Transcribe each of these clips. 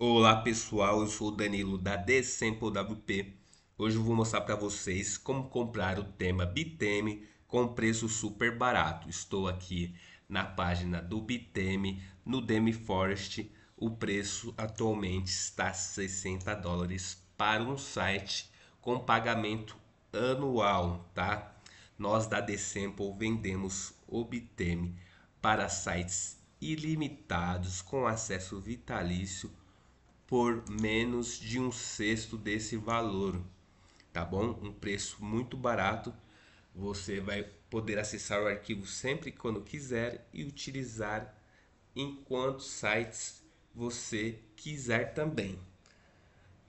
Olá pessoal, eu sou o Danilo da d wp Hoje eu vou mostrar para vocês como comprar o tema Biteme com preço super barato. Estou aqui na página do Biteme, no Demi Forest. O preço atualmente está 60 dólares para um site com pagamento anual, tá? Nós da d vendemos o Biteme para sites ilimitados com acesso vitalício por menos de um sexto desse valor, tá bom? Um preço muito barato. Você vai poder acessar o arquivo sempre quando quiser e utilizar em quantos sites você quiser também,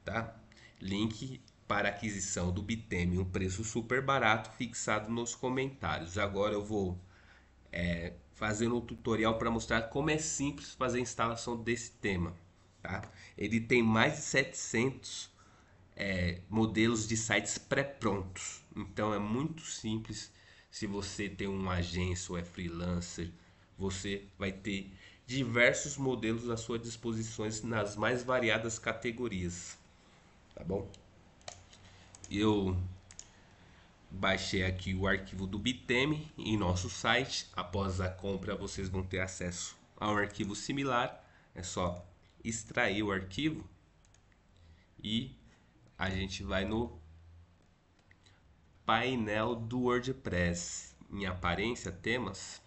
tá? Link para aquisição do Biteme, um preço super barato fixado nos comentários. Agora eu vou é, fazer um tutorial para mostrar como é simples fazer a instalação desse tema. Tá? Ele tem mais de 700 é, modelos de sites pré-prontos. Então é muito simples. Se você tem uma agência ou é freelancer, você vai ter diversos modelos à sua disposição nas mais variadas categorias. Tá bom? Eu baixei aqui o arquivo do Biteme em nosso site. Após a compra, vocês vão ter acesso a um arquivo similar. É só extrair o arquivo e a gente vai no painel do WordPress, em aparência, temas,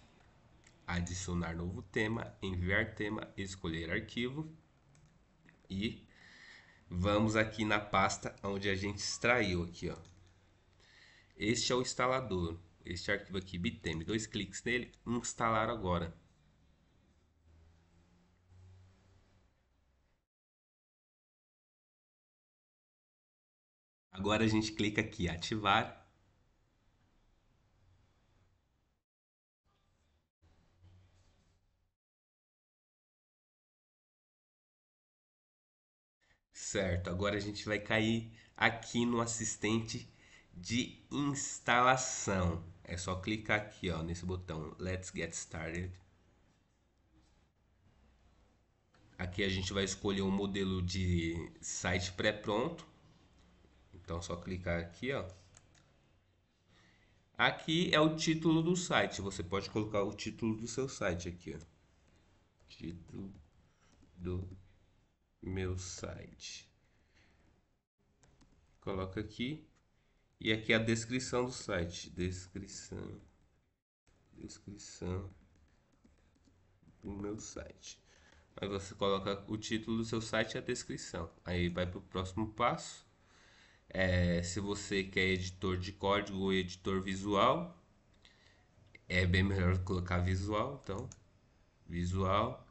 adicionar novo tema, enviar tema, escolher arquivo e vamos aqui na pasta onde a gente extraiu aqui, ó. Este é o instalador, este arquivo aqui, bitm dois cliques nele, instalar agora. Agora a gente clica aqui ativar. Certo, agora a gente vai cair aqui no assistente de instalação. É só clicar aqui ó, nesse botão Let's Get Started. Aqui a gente vai escolher um modelo de site pré-pronto. Então, só clicar aqui, ó. Aqui é o título do site. Você pode colocar o título do seu site aqui, ó. Título do meu site. Coloca aqui. E aqui é a descrição do site. Descrição. Descrição do meu site. Aí você coloca o título do seu site e a descrição. Aí vai para o próximo passo. É, se você quer editor de código ou editor visual, é bem melhor colocar visual, então visual.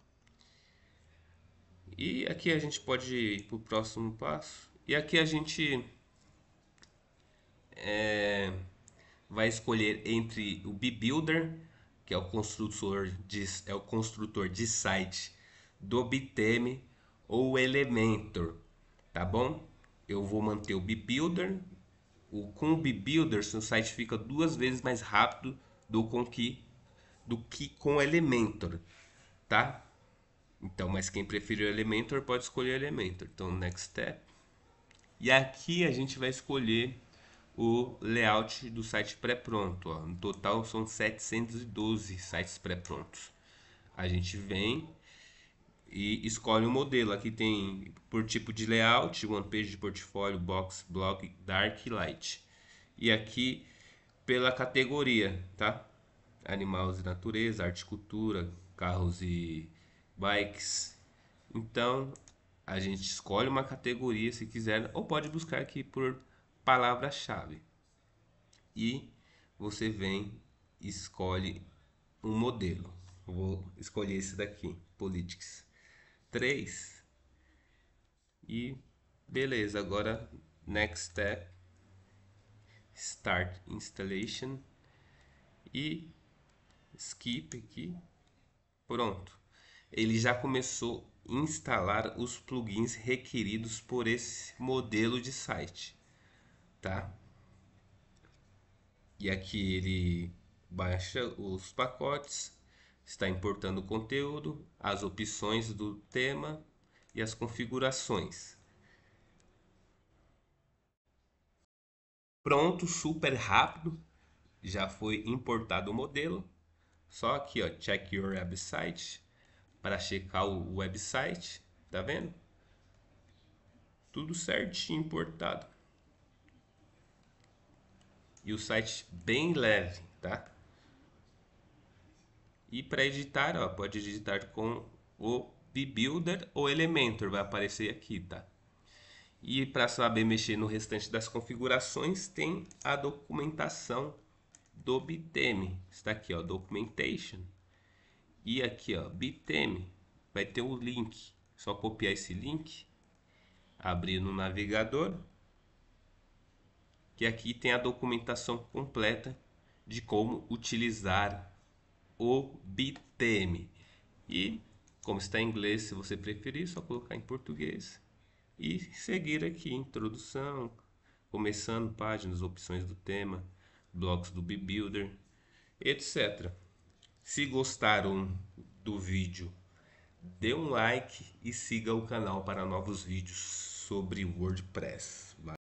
E aqui a gente pode ir para o próximo passo. E aqui a gente é, vai escolher entre o bbuilder, que é o construtor de, é o construtor de site do BTM, ou Elementor, tá bom? eu vou manter o bbuilder. O, com o bbuilder, seu site fica duas vezes mais rápido do, com que, do que com o Elementor, tá? Então, mas quem preferir o Elementor pode escolher o Elementor. Então, next step. E aqui a gente vai escolher o layout do site pré-pronto. No total são 712 sites pré-prontos. A gente vem e escolhe um modelo. Aqui tem por tipo de layout, one page de portfólio, box, blog, dark e light. E aqui pela categoria, tá? Animais e natureza, arte e cultura, carros e bikes. Então, a gente escolhe uma categoria se quiser ou pode buscar aqui por palavra-chave. E você vem e escolhe um modelo. Vou escolher esse daqui, Politics. 3 e beleza agora next step start installation e skip aqui pronto ele já começou a instalar os plugins requeridos por esse modelo de site tá e aqui ele baixa os pacotes Está importando o conteúdo, as opções do tema e as configurações. Pronto, super rápido. Já foi importado o modelo. Só aqui, ó, check your website para checar o website, tá vendo? Tudo certinho importado. E o site bem leve, tá? E para editar, ó, pode editar com o Builder ou Elementor, vai aparecer aqui, tá? E para saber mexer no restante das configurações, tem a documentação do Bitm. Está aqui, ó, Documentation. E aqui, ó, Bitm, vai ter o um link. Só copiar esse link, abrir no navegador. Que aqui tem a documentação completa de como utilizar obteme. E, como está em inglês, se você preferir, só colocar em português e seguir aqui introdução, começando páginas, opções do tema, blocos do BBuilder, etc. Se gostaram do vídeo, dê um like e siga o canal para novos vídeos sobre WordPress.